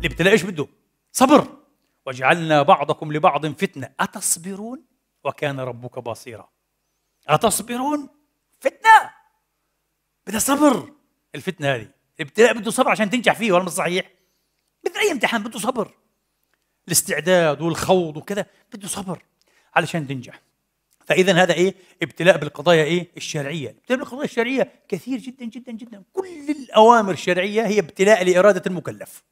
الابتلاء ايش بده؟ صبر وجعلنا بعضكم لبعض فتنه اتصبرون وكان ربك بصيرا اتصبرون فتنه بدها صبر الفتنه هذه الابتلاء بده صبر عشان تنجح فيه ولا مش صحيح؟ مثل اي امتحان بده صبر الاستعداد والخوض وكذا بده صبر علشان تنجح فاذا هذا ايه ابتلاء بالقضايا ايه الشرعيه ابتلاء بالقضايا الشرعيه كثير جدا جدا جدا كل الاوامر الشرعيه هي ابتلاء لاراده المكلف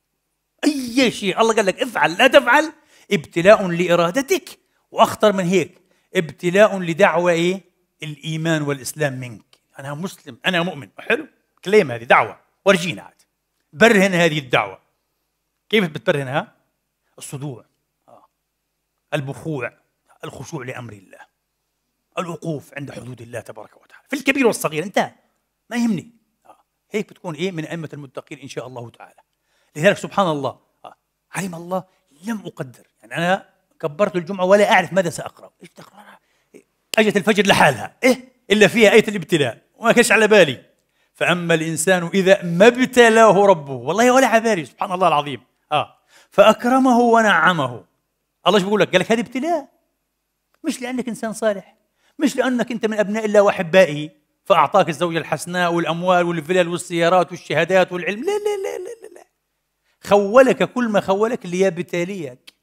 اي شيء الله قال لك افعل لا تفعل ابتلاء لارادتك واخطر من هيك ابتلاء لدعوه ايه الايمان والاسلام منك انا مسلم انا مؤمن حلو كليم هذه دعوه ورجينا عاد برهن هذه الدعوه كيف بتبرهنها الصدوع آه. البخوع الخشوع لامر الله الوقوف عند حدود الله تبارك وتعالى في الكبير والصغير انتهى ما يهمني آه. هيك بتكون ايه من ائمه المتقين ان شاء الله تعالى لذلك سبحان الله علم الله لم أقدر يعني أنا كبرت الجمعة ولا أعرف ماذا سأقرأ إيش تقرأ أجت الفجر لحالها إيه إلا فيها آية الابتلاء وما كانش على بالي فأما الإنسان إذا ما ابتلاه ربه والله ولا على بالي سبحان الله العظيم آه فأكرمه ونعمه الله ايش بيقول لك؟ قال لك هذا ابتلاء مش لأنك إنسان صالح مش لأنك أنت من أبناء الله وأحبائه فأعطاك الزوجة الحسناء والأموال والفلل والسيارات والشهادات والعلم لا لا لا, لا, لا. خولك كل ما خولك ليبتليك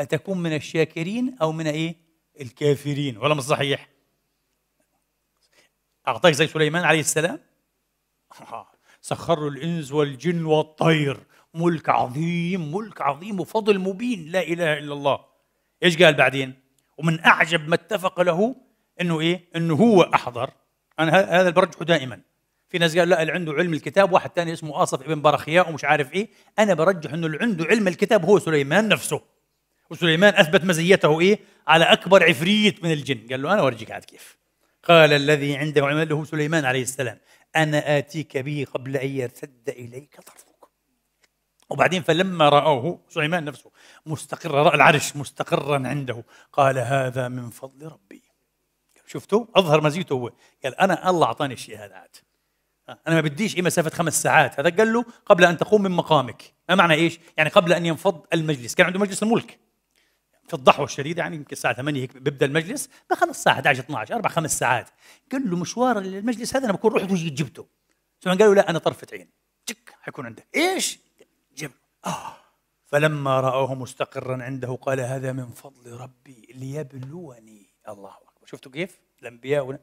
أتكون من الشاكرين أو من إيه؟ الكافرين ولا مش صحيح؟ أعطاك زي سليمان عليه السلام سخر الإنس والجن والطير ملك عظيم ملك عظيم وفضل مبين لا إله إلا الله إيش قال بعدين؟ ومن أعجب ما اتفق له أنه إيه؟ أنه هو أحضر أنا هذا اللي برجحه دائما في ناس قالوا لا اللي عنده علم الكتاب واحد ثاني اسمه آصف ابن برخياء ومش عارف إيه أنا برجح أنه اللي عنده علم الكتاب هو سليمان نفسه وسليمان أثبت مزيته إيه على أكبر عفريت من الجن قال له أنا أورجيك عاد كيف قال الذي عنده علم له سليمان عليه السلام أنا آتيك به قبل أن يرتد إليك طرفك وبعدين فلما رأوه سليمان نفسه مستقر رأى العرش مستقرا عنده قال هذا من فضل ربي شفتوا أظهر مزيته هو قال أنا الله أعطاني الشيء هذا عاد انا ما بديش ايه مسافه خمس ساعات هذا قال له قبل ان تقوم من مقامك ما معنى ايش يعني قبل ان ينفض المجلس كان عنده مجلس الملك في الضحوه الشديده يعني يمكن الساعه 8 هيك بيبدا المجلس بخلص الساعه 11 12 اربع خمس ساعات قال له مشوار المجلس هذا انا بكون رحت وجيت جبته ثم قال له لا انا طرفه عين تك حيكون عندك ايش جب آه. فلما رآه مستقرا عنده قال هذا من فضل ربي ليبلوني الله أكبر شفتوا كيف الأنبياء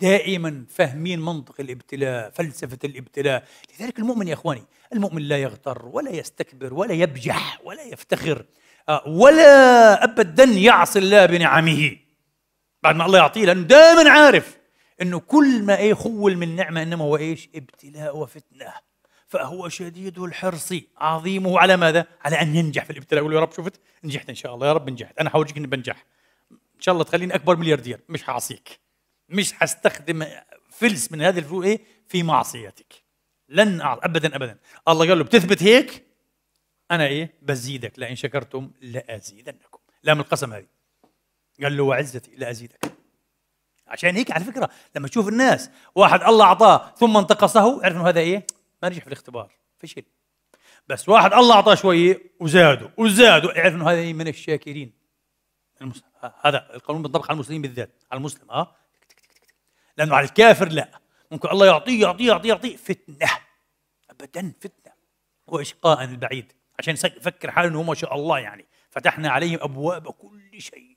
دائما فاهمين منطق الابتلاء فلسفة الابتلاء لذلك المؤمن يا إخواني المؤمن لا يغتر ولا يستكبر ولا يبجح ولا يفتخر آه، ولا أبدا يعصي الله بنعمه بعد ما الله يعطيه لأنه دائما عارف أنه كل ما إيه خول من نعمة إنما هو إيش ابتلاء وفتنة فهو شديد الحرص عظيمه على ماذا؟ على أن ينجح في الابتلاء يقول يا رب شفت نجحت إن شاء الله يا رب نجحت أنا حورجيك أني بنجح ان شاء الله تخليني اكبر ملياردير مش حعصيك مش هستخدم فلس من هذه الفلوس ايه في معصيتك لن أعصي. ابدا ابدا الله قال له بتثبت هيك انا ايه بزيدك لئن شكرتم لازيدنكم لا من القسم هذه قال له وعزتي لازيدك عشان هيك على فكره لما تشوف الناس واحد الله اعطاه ثم انتقصه اعرف انه هذا ايه ما نجح في الاختبار فشل بس واحد الله اعطاه شويه وزاده وزاده اعرف انه هذا إيه من الشاكرين المسلم هذا القانون بينطبق على المسلمين بالذات على المسلم اه لانه على الكافر لا ممكن الله يعطيه يعطيه يعطيه يعطيه فتنه ابدا فتنه واشقاء البعيد عشان يفكر حاله انه ما شاء الله يعني فتحنا عليهم ابواب كل شيء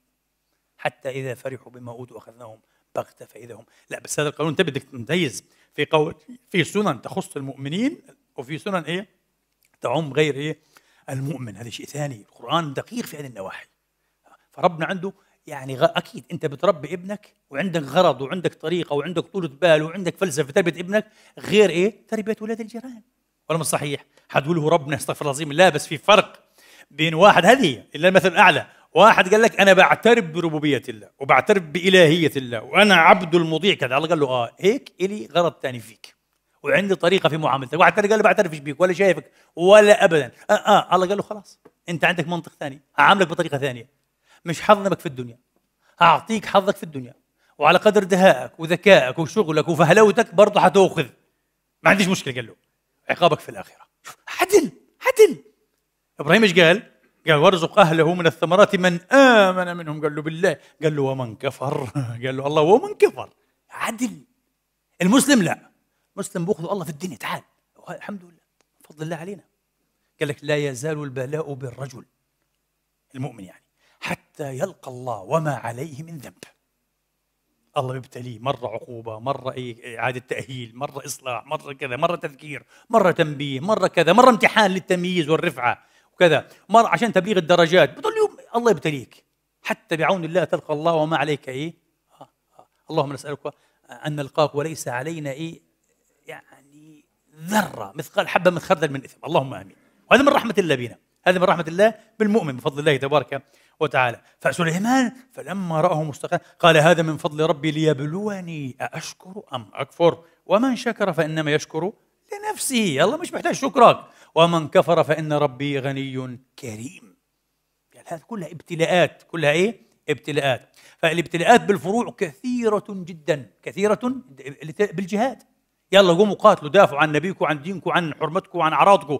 حتى اذا فرحوا بما اوتوا اخذناهم بغته فاذا هم لا بس هذا القانون انت بدك تميز في قول في سنن تخص المؤمنين وفي سنن ايه تعم غير ايه المؤمن هذا شيء ثاني القران دقيق في هذه النواحي فربنا عنده يعني غ... اكيد انت بتربي ابنك وعندك غرض وعندك طريقه وعندك طولة بال وعندك فلسفه تربيه ابنك غير ايه؟ تربيه اولاد الجيران ولا مش صحيح؟ له ربنا استغفر الله العظيم لا بس في فرق بين واحد هذه الا المثل الاعلى واحد قال لك انا بعترف بربوبيه الله وبعترف بالهيه الله وانا عبد المضيع كذا الله قال له اه هيك الي غرض ثاني فيك وعندي طريقه في معاملتك واحد ثاني قال له بعترفش بيك ولا شايفك ولا ابدا آه, اه الله قال له خلاص انت عندك منطق ثاني عاملك بطريقه ثانيه مش بك في الدنيا هأعطيك حظك في الدنيا وعلى قدر دهائك وذكائك وشغلك وفهلوتك برضه حتاخذ ما عنديش مشكلة قال له عقابك في الآخرة عدل عدل إبراهيم إيش قال؟ قال وارزق أهله من الثمرات من آمن منهم قال له بالله قال له ومن كفر قال له الله ومن كفر عدل المسلم لا المسلم بأخذ الله في الدنيا تعال الحمد لله فضل الله علينا قال لك لا يزال البلاء بالرجل المؤمن يعني حتى يلقى الله وما عليه من ذنب الله يبتليه مرة عقوبة مرة إيه إعادة تأهيل مرة إصلاح مرة كذا مرة تذكير مرة تنبيه مرة كذا مرة امتحان للتمييز والرفعة وكذا مرة عشان تبليغ الدرجات بضل يوم الله يبتليك حتى بعون الله تلقى الله وما عليك إيه آه، آه. اللهم نسألك أن نلقاك وليس علينا إيه يعني ذرة مثقال حبة من خردل من إثم اللهم آمين وهذا من رحمة الله بنا هذا من رحمة الله بالمؤمن بفضل الله تبارك وتعالى فسليمان فلما رآه مستقيما قال هذا من فضل ربي ليبلوني أأشكر أم أكفر ومن شكر فإنما يشكر لنفسه الله مش محتاج شكرك ومن كفر فإن ربي غني كريم قال يعني هذا كلها ابتلاءات كلها إيه؟ ابتلاءات فالابتلاءات بالفروع كثيرة جدا كثيرة بالجهاد يلا قوموا قاتلوا دافعوا عن نبيكم وعن دينكم وعن حرمتكم وعن أعراضكم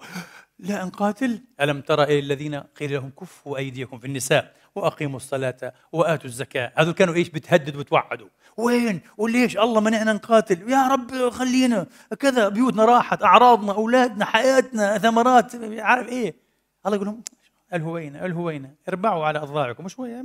لا قاتل ألم ترى إلى الذين قيل لهم كفوا أيديكم في النساء وأقيموا الصلاة وآتوا الزكاة هذول كانوا إيش بتهدد وتوعدوا وين وليش الله منعنا نقاتل يا رب خلينا كذا بيوتنا راحت أعراضنا أولادنا حياتنا ثمرات عارف إيه الله يقول لهم الهوينا الهوينا اربعوا على أضلاعكم شوية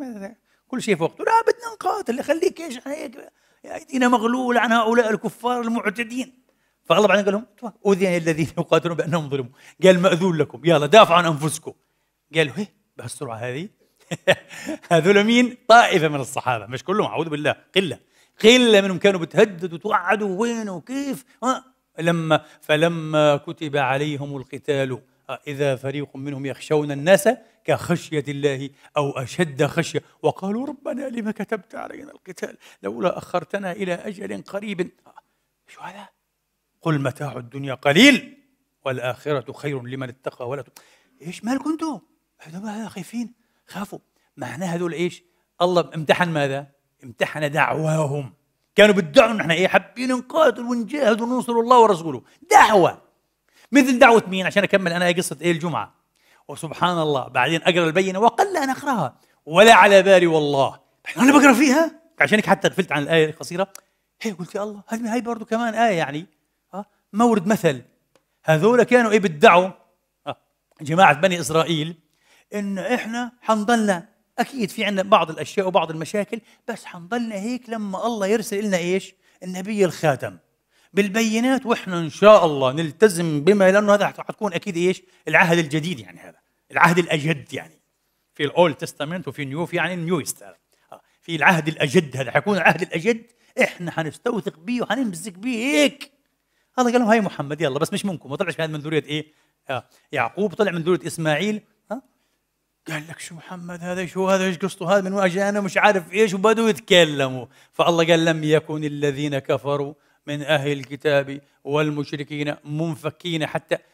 كل شيء في وقته لا بدنا نقاتل خليك ايش هيك ايدينا مغلولة عن هؤلاء الكفار المعتدين فالله بعدين قال لهم أذن يعني الذين يقاتلون بأنهم ظلموا قال مأذون لكم يلا دافعوا عن أنفسكم قالوا هيه بهالسرعة هذه هذول مين طائفة من الصحابة مش كلهم أعوذ بالله قلة قلة منهم كانوا بتهددوا وتوعدوا وين وكيف لما فلما كتب عليهم القتال آه، إذا فريق منهم يخشون الناس كخشية الله أو أشد خشية وقالوا ربنا لما كتبت علينا القتال لولا أخرتنا إلى أجل قريب آه، شو هذا؟ قل متاع الدنيا قليل والآخرة خير لمن اتقى ولا ت... ايش مالكم انتم؟ هذول خايفين خافوا معناها هذول ايش؟ الله امتحن ماذا؟ امتحن دعواهم كانوا بيدعوا نحن احنا ايه حابين نقاتل ونجاهد وننصر الله ورسوله دعوه مثل دعوه مين عشان اكمل انا قصه ايه الجمعه وسبحان الله بعدين اقرا البينه وقل ان اقراها ولا على بالي والله انا بقرا فيها عشان هيك حتى غفلت عن الايه القصيره هي إيه قلت يا الله هذه هاي برضه كمان ايه يعني مورد مثل هذول كانوا ايه بيدعوا آه. جماعه بني اسرائيل ان احنا حنضلنا اكيد في عندنا بعض الاشياء وبعض المشاكل بس حنضلنا هيك لما الله يرسل لنا ايش النبي الخاتم بالبينات واحنا ان شاء الله نلتزم بما لانه هذا حتكون اكيد ايش العهد الجديد يعني هذا العهد الاجد يعني في الاولد تستامنت وفي نيو في يعني نيو آه، في العهد الاجد هذا حيكون العهد الاجد احنا حنستوثق به وحنمسك به هيك الله قال لهم هاي محمد يلا بس مش منكم ما طلعش هذا من ذريه ايه؟ آه. يعقوب طلع من ذريه اسماعيل آه. قال لك شو محمد هذا شو هذا ايش قصته هذا من وين انا مش عارف ايش وبدوا يتكلموا فالله قال لم يكن الذين كفروا من اهل الكتاب والمشركين منفكين حتى